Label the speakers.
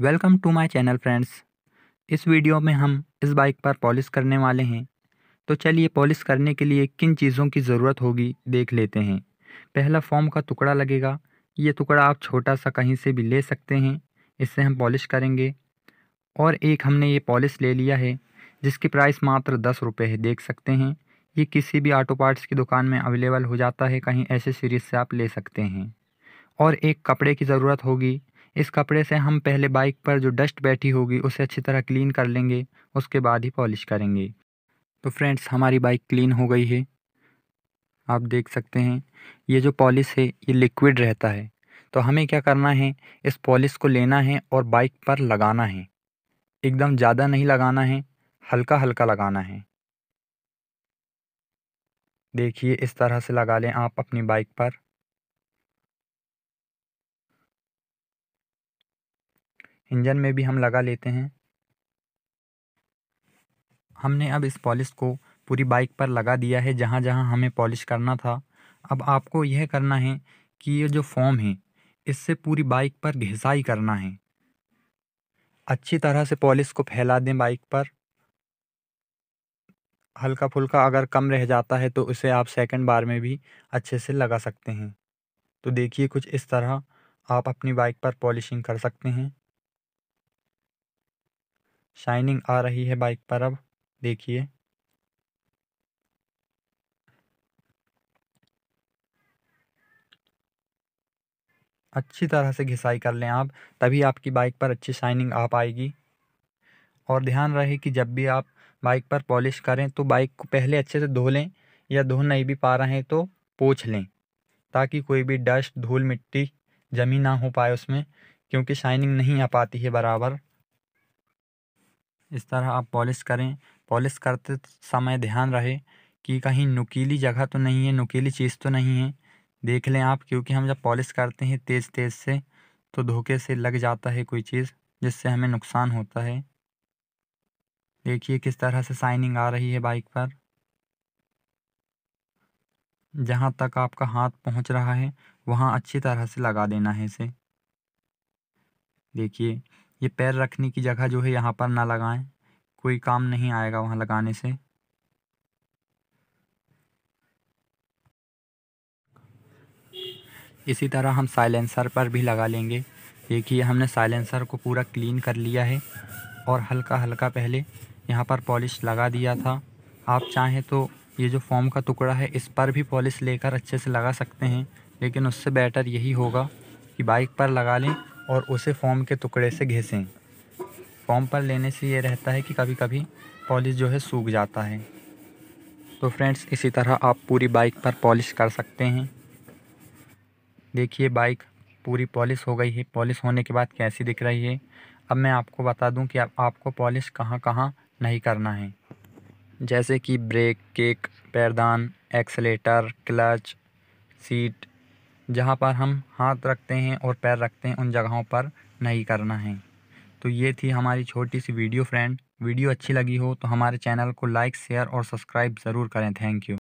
Speaker 1: welcome to my channel friends इस video में हम इस बाइक पर पॉलिश करने वाले हैं तो चलिए पॉलिश करने के लिए किन चीज़ों की ज़रूरत होगी देख लेते हैं पहला फॉर्म का टुकड़ा लगेगा ये टुकड़ा आप छोटा सा कहीं से भी ले सकते हैं इससे हम पॉलिश करेंगे और एक हमने ये पॉलिश ले लिया है जिसकी प्राइस मात्र दस रुपये है देख सकते हैं ये किसी भी ऑटो पार्ट्स की दुकान में अवेलेबल हो जाता है कहीं ऐसे सीरीज से आप ले सकते हैं और एक कपड़े की ज़रूरत होगी इस कपड़े से हम पहले बाइक पर जो डस्ट बैठी होगी उसे अच्छी तरह क्लीन कर लेंगे उसके बाद ही पॉलिश करेंगे तो फ्रेंड्स हमारी बाइक क्लीन हो गई है आप देख सकते हैं ये जो पॉलिश है ये लिक्विड रहता है तो हमें क्या करना है इस पॉलिश को लेना है और बाइक पर लगाना है एकदम ज़्यादा नहीं लगाना है हल्का हल्का लगाना है देखिए इस तरह से लगा लें आप अपनी बाइक पर इंजन में भी हम लगा लेते हैं हमने अब इस पॉलिश को पूरी बाइक पर लगा दिया है जहाँ जहाँ हमें पॉलिश करना था अब आपको यह करना है कि ये जो फॉर्म है इससे पूरी बाइक पर घिसाई करना है अच्छी तरह से पॉलिश को फैला दें बाइक पर हल्का फुल्का अगर कम रह जाता है तो उसे आप सेकंड बार में भी अच्छे से लगा सकते हैं तो देखिए कुछ इस तरह आप अपनी बाइक पर पॉलिशिंग कर सकते हैं शाइनिंग आ रही है बाइक पर अब देखिए अच्छी तरह से घिसाई कर लें आप तभी आपकी बाइक पर अच्छी शाइनिंग आ पाएगी और ध्यान रहे कि जब भी आप बाइक पर पॉलिश करें तो बाइक को पहले अच्छे से धो लें या धो नहीं भी पा रहे हैं तो पोछ लें ताकि कोई भी डस्ट धूल मिट्टी जमी ना हो पाए उसमें क्योंकि शाइनिंग नहीं आ पाती है बराबर इस तरह आप पॉलिश करें पॉलिश करते समय ध्यान रहे कि कहीं नुकीली जगह तो नहीं है नुकीली चीज़ तो नहीं है देख लें आप क्योंकि हम जब पॉलिश करते हैं तेज़ तेज़ से तो धोखे से लग जाता है कोई चीज़ जिससे हमें नुकसान होता है देखिए किस तरह से शाइनिंग आ रही है बाइक पर जहाँ तक आपका हाथ पहुँच रहा है वहाँ अच्छी तरह से लगा देना है इसे देखिए ये पैर रखने की जगह जो है यहाँ पर ना लगाएं कोई काम नहीं आएगा वहाँ लगाने से इसी तरह हम साइलेंसर पर भी लगा लेंगे देखिए हमने साइलेंसर को पूरा क्लीन कर लिया है और हल्का हल्का पहले यहाँ पर पॉलिश लगा दिया था आप चाहें तो ये जो फॉर्म का टुकड़ा है इस पर भी पॉलिश लेकर अच्छे से लगा सकते हैं लेकिन उससे बेटर यही होगा कि बाइक पर लगा लें और उसे फॉर्म के टुकड़े से घिसें फॉर्म पर लेने से ये रहता है कि कभी कभी पॉलिश जो है सूख जाता है तो फ्रेंड्स इसी तरह आप पूरी बाइक पर पॉलिश कर सकते हैं देखिए बाइक पूरी पॉलिश हो गई है पॉलिश होने के बाद कैसी दिख रही है अब मैं आपको बता दूं कि आप, आपको पॉलिश कहाँ कहाँ नहीं करना है जैसे कि ब्रेक केक पैरदान एक्सलेटर क्लच सीट जहाँ पर हम हाथ रखते हैं और पैर रखते हैं उन जगहों पर नहीं करना है तो ये थी हमारी छोटी सी वीडियो फ्रेंड वीडियो अच्छी लगी हो तो हमारे चैनल को लाइक शेयर और सब्सक्राइब ज़रूर करें थैंक यू